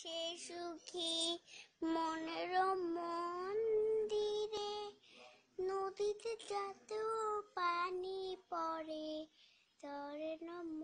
সে সুখী মনোরম মন্দিরে নদীতে যত পানি পড়ে নম